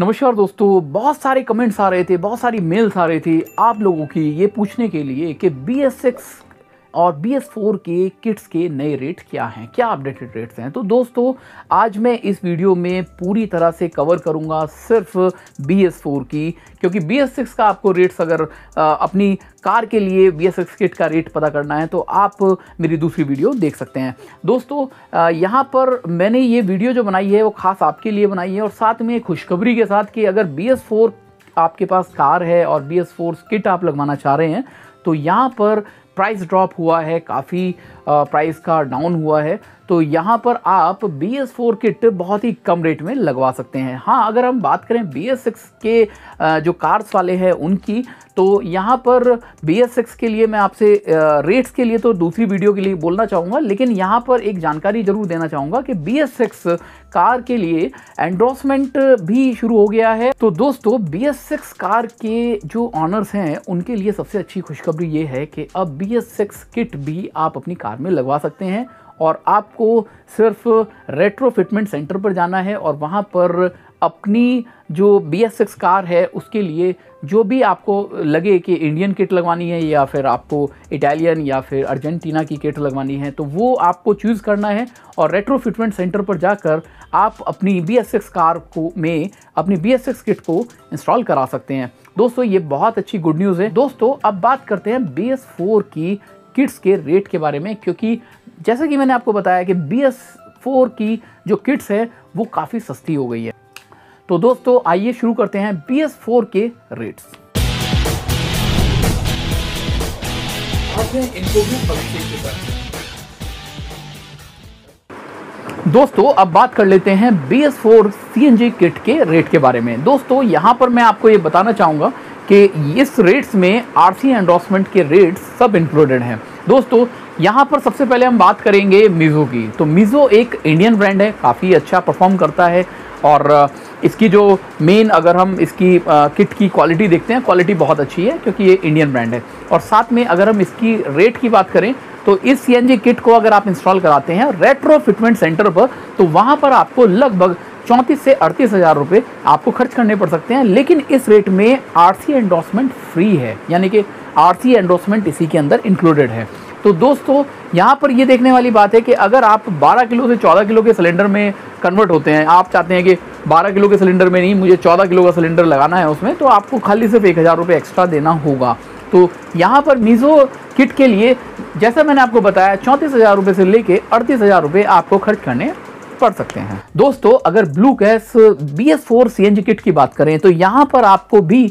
नमस्कार दोस्तों बहुत सारे कमेंट्स आ रहे थे बहुत सारी मेल्स आ रही थी आप लोगों की ये पूछने के लिए कि बी एस सिक्स और बी एस फोर के किट्स के नए रेट क्या हैं क्या अपडेटेड रेट्स हैं तो दोस्तों आज मैं इस वीडियो में पूरी तरह से कवर करूंगा सिर्फ बी एस फोर की क्योंकि बी एस सिक्स का आपको रेट्स अगर आ, अपनी कार के लिए बी एस सिक्स किट का रेट पता करना है तो आप मेरी दूसरी वीडियो देख सकते हैं दोस्तों यहाँ पर मैंने ये वीडियो जो बनाई है वो खास आपके लिए बनाई है और साथ में खुशखबरी के साथ कि अगर बी एस फोर आपके पास कार है और बी एस फोर किट आप लगवाना चाह रहे हैं तो यहाँ पर प्राइस ड्रॉप हुआ है काफ़ी प्राइस का डाउन हुआ है तो यहाँ पर आप बी एस फोर किट बहुत ही कम रेट में लगवा सकते हैं हाँ अगर हम बात करें बी एस सिक्स के जो कार्स वाले हैं उनकी तो यहाँ पर बी एस सिक्स के लिए मैं आपसे रेट्स के लिए तो दूसरी वीडियो के लिए बोलना चाहूँगा लेकिन यहाँ पर एक जानकारी ज़रूर देना चाहूँगा कि बी एस सिक्स कार के लिए एंड्रोसमेंट भी शुरू हो गया है तो दोस्तों बी एस सिक्स कार के जो ऑनर्स हैं उनके लिए सबसे अच्छी खुशखबरी ये है कि अब बी एस सिक्स किट भी आप अपनी कार में लगवा सकते हैं और आपको सिर्फ रेट्रो फिटमेंट सेंटर पर जाना है और वहाँ पर अपनी जो बी एस एक्स कार है उसके लिए जो भी आपको लगे कि इंडियन किट लगवानी है या फिर आपको इटालियन या फिर अर्जेंटीना की किट लगवानी है तो वो आपको चूज़ करना है और रेट्रो फिटमेंट सेंटर पर जाकर आप अपनी बी एस एक्स कार को में अपनी बी एस एक्स किट को इंस्टॉल करा सकते हैं दोस्तों ये बहुत अच्छी गुड न्यूज़ है दोस्तों अब बात करते हैं बी एस फोर की किट्स के रेट के बारे में क्योंकि जैसा कि मैंने आपको बताया कि बी एस फोर की जो किट्स है वो काफ़ी सस्ती हो गई है तो दोस्तों आइए शुरू करते हैं बी एस फोर के रेट्स दोस्तों अब बात कर लेते हैं B S four C N G kit के रेट के बारे में दोस्तों यहां पर मैं आपको ये बताना चाहूंगा कि इस रेट्स में आरसी सी एंडोर्समेंट के रेट्स सब इंक्लूडेड हैं दोस्तों यहाँ पर सबसे पहले हम बात करेंगे मीज़ो की तो मीज़ो एक इंडियन ब्रांड है काफ़ी अच्छा परफॉर्म करता है और इसकी जो मेन अगर हम इसकी आ, किट की क्वालिटी देखते हैं क्वालिटी बहुत अच्छी है क्योंकि ये इंडियन ब्रांड है और साथ में अगर हम इसकी रेट की बात करें तो इस सी किट को अगर आप इंस्टॉल कराते हैं रेट्रो फिटमेंट सेंटर पर तो वहाँ पर आपको लगभग चौंतीस से अड़तीस हज़ार रुपये आपको खर्च करने पड़ सकते हैं लेकिन इस रेट में आर सी एंडोसमेंट फ्री है यानी कि आर सी एंडोसमेंट इसी के अंदर इंक्लूडेड है तो दोस्तों यहाँ पर ये देखने वाली बात है कि अगर आप 12 किलो से 14 किलो के सिलेंडर में कन्वर्ट होते हैं आप चाहते हैं कि 12 किलो के सिलेंडर में नहीं मुझे 14 किलो का सिलेंडर लगाना है उसमें तो आपको खाली सिर्फ एक हज़ार रुपये एक्स्ट्रा देना होगा तो यहाँ पर मीज़ो किट के लिए जैसा मैंने आपको बताया चौंतीस हज़ार रुपये से लेके अड़तीस हज़ार रुपये आपको खर्च करने पड़ सकते हैं दोस्तों अगर blue gas B S four C N G kit की बात करें तो यहाँ पर आपको भी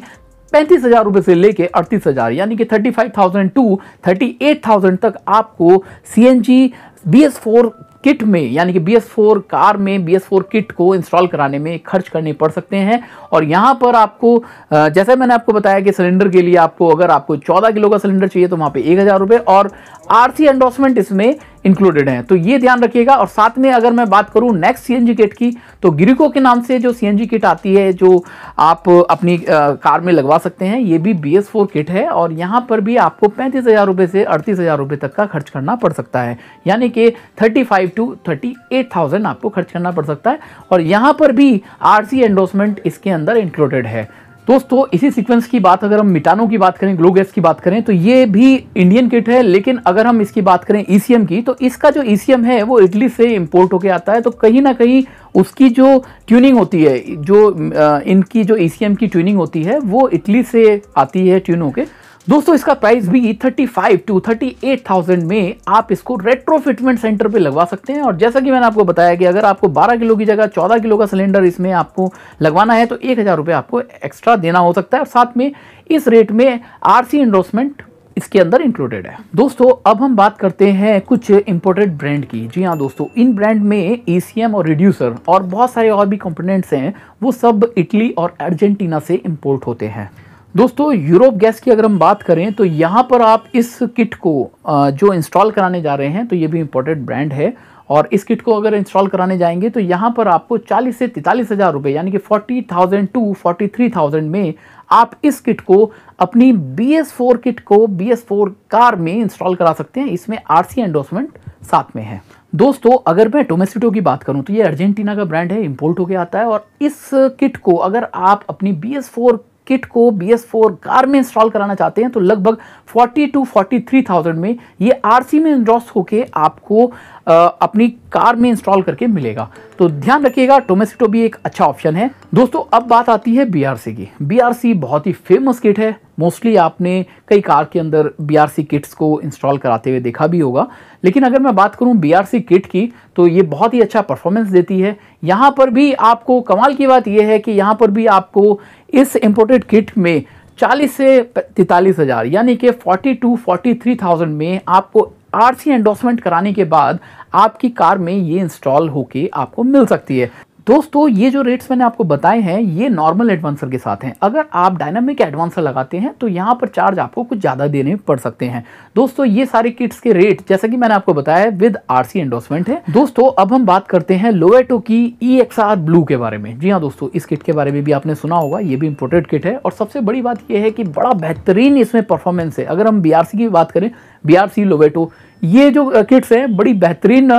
पैंतीस हज़ार रुपए से लेके अड़तीस हज़ार यानी कि thirty five thousand to thirty eight thousand तक आपको C N G B S four kit में यानी कि बी एस फोर कार में बी एस फोर किट को इंस्टॉल कराने में खर्च करने पड़ सकते हैं और यहाँ पर आपको जैसे मैंने आपको बताया कि सिलेंडर के लिए आपको अगर आपको चौदह किलो का सिलेंडर चाहिए तो वहाँ पे एक हज़ार रुपये और आरसी एंडोसमेंट इसमें इंक्लूडेड है तो ये ध्यान रखिएगा और साथ में अगर मैं बात करूँ नेक्स्ट सीएनजी किट की तो गिरिको के नाम से जो सीएनजी किट आती है जो आप अपनी आ, कार में लगवा सकते हैं ये भी बी एस फोर किट है और यहाँ पर भी आपको पैंतीस हज़ार रुपए से अड़तीस हज़ार रुपये तक का खर्च करना पड़ सकता है यानी कि thirty five to thirty eight thousand आपको खर्च करना पड़ सकता है और यहाँ पर भी आर सी एंडोसमेंट इसके अंदर इंक्लूडेड है दोस्तों इसी सीक्वेंस की बात अगर हम मिटानों की बात करें ग्लो गैस की बात करें तो ये भी इंडियन किट है लेकिन अगर हम इसकी बात करें ईसीएम e की तो इसका जो ईसीएम e है वो इटली से इम्पोर्ट होके आता है तो कहीं ना कहीं उसकी जो ट्यूनिंग होती है जो इनकी जो ईसीएम e की ट्यूनिंग होती है वो इटली से आती है ट्यून होकर दोस्तों इसका प्राइस भी 35 टू 38,000 में आप इसको रेट्रोफिटमेंट सेंटर पे लगवा सकते हैं और जैसा कि मैंने आपको बताया कि अगर आपको 12 किलो की जगह 14 किलो का सिलेंडर इसमें आपको लगवाना है तो एक हज़ार रुपये आपको एक्स्ट्रा देना हो सकता है और साथ में इस रेट में आर सी इसके अंदर इंक्लूडेड है दोस्तों अब हम बात करते हैं कुछ इम्पोर्टेड ब्रांड की जी हाँ दोस्तों इन ब्रांड में ई और रिड्यूसर और बहुत सारे और भी कंपोनेंट्स हैं वो सब इटली और अर्जेंटीना से इम्पोर्ट होते हैं दोस्तों यूरोप गैस की अगर हम बात करें तो यहाँ पर आप इस किट को जो इंस्टॉल कराने जा रहे हैं तो ये भी इम्पोर्टेड ब्रांड है और इस किट को अगर इंस्टॉल कराने जाएंगे तो यहाँ पर आपको 40 से तैंतालीस हज़ार रुपये यानी कि 40,000 टू 43,000 में आप इस किट को अपनी बी एस फोर किट को बी एस फोर कार में इंस्टॉल करा सकते हैं इसमें आर सी एंडोसमेंट साथ में है दोस्तों अगर मैं टोमेसिटो की बात करूं तो ये अर्जेंटीना का ब्रांड है इंपोर्ट होकर आता है और इस किट को अगर आप अपनी बी एस फोर किट को बी एस फोर कार में इंस्टॉल कराना चाहते हैं तो लगभग forty two forty three thousand में ये आर सी में इंडोस होके आपको आ, अपनी कार में इंस्टॉल करके मिलेगा तो ध्यान रखिएगा टोमेसिटो भी एक अच्छा ऑप्शन है दोस्तों अब बात आती है बी आर सी की बी आर सी बहुत ही फेमस किट है मोस्टली आपने कई कार के अंदर बी किट्स को इंस्टॉल कराते हुए देखा भी होगा लेकिन अगर मैं बात करूँ बी किट की तो ये बहुत ही अच्छा परफॉर्मेंस देती है यहाँ पर भी आपको कमाल की बात यह है कि यहाँ पर भी आपको इस इम्पोर्टेड किट में चालीस से तैतालीस हज़ार यानी कि forty two forty three thousand में आपको आरसी एंडोसमेंट कराने के बाद आपकी कार में ये इंस्टॉल होके आपको मिल सकती है दोस्तों ये जो रेट्स मैंने आपको बताए हैं ये नॉर्मल एडवांसर के साथ हैं अगर आप डायनामिक एडवांसर लगाते हैं तो यहाँ पर चार्ज आपको कुछ ज़्यादा देने पड़ सकते हैं दोस्तों ये सारे किट्स के रेट जैसा कि मैंने आपको बताया विद आरसी एंडोसमेंट है दोस्तों अब हम बात करते हैं लोएटो की ई e ब्लू के बारे में जी हाँ दोस्तों इस किट के बारे में भी आपने सुना होगा ये भी इम्पोर्टेड किट है और सबसे बड़ी बात यह है कि बड़ा बेहतरीन इसमें परफॉर्मेंस है अगर हम बी की बात करें बी आर सी लोवेटो ये जो किट्स हैं बड़ी बेहतरीन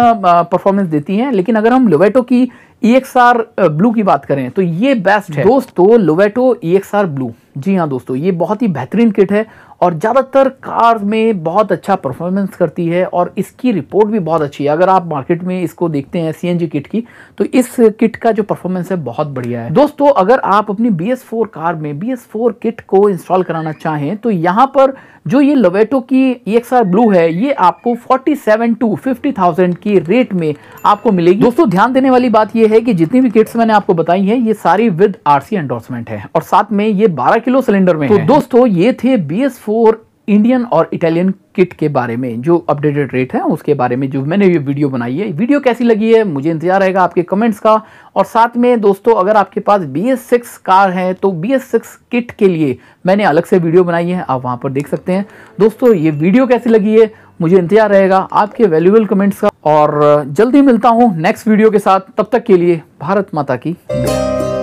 परफॉर्मेंस देती हैं लेकिन अगर हम लोवेटो की ई एक्स आर ब्लू की बात करें तो ये बेस्ट है दोस्तों लोवेटो ई आर ब्लू जी हाँ दोस्तों ये बहुत ही बेहतरीन किट है और ज़्यादातर कार में बहुत अच्छा परफॉर्मेंस करती है और इसकी रिपोर्ट भी बहुत अच्छी है अगर आप मार्केट में इसको देखते हैं सी किट की तो इस किट का जो परफॉर्मेंस है बहुत बढ़िया है दोस्तों अगर आप अपनी बी कार में बी किट को इंस्टॉल कराना चाहें तो यहाँ पर जो ये लोवेटो की ई e ब्लू है ये आपको 47 टू 50,000 की रेट में आपको मिलेगी दोस्तों ध्यान देने वाली बात यह है कि जितनी भी किट्स मैंने आपको बताई हैं ये सारी विद आरसी एंडोर्समेंट है और साथ में ये बारह किलो सिलेंडर में तो दोस्तों ये थे बी एस फोर इंडियन और इटालियन किट के बारे में जो अपडेटेड रेट है उसके बारे में जो मैंने ये वीडियो बनाई है वीडियो कैसी लगी है मुझे इंतजार रहेगा आपके कमेंट्स का और साथ में दोस्तों अगर आपके पास बी एस सिक्स कार है तो बी एस सिक्स किट के लिए मैंने अलग से वीडियो बनाई है आप वहाँ पर देख सकते हैं दोस्तों ये वीडियो कैसी लगी है मुझे इंतजार रहेगा आपके वैल्यूबल कमेंट्स का और जल्दी मिलता हूँ नेक्स्ट वीडियो के साथ तब तक के लिए भारत माता की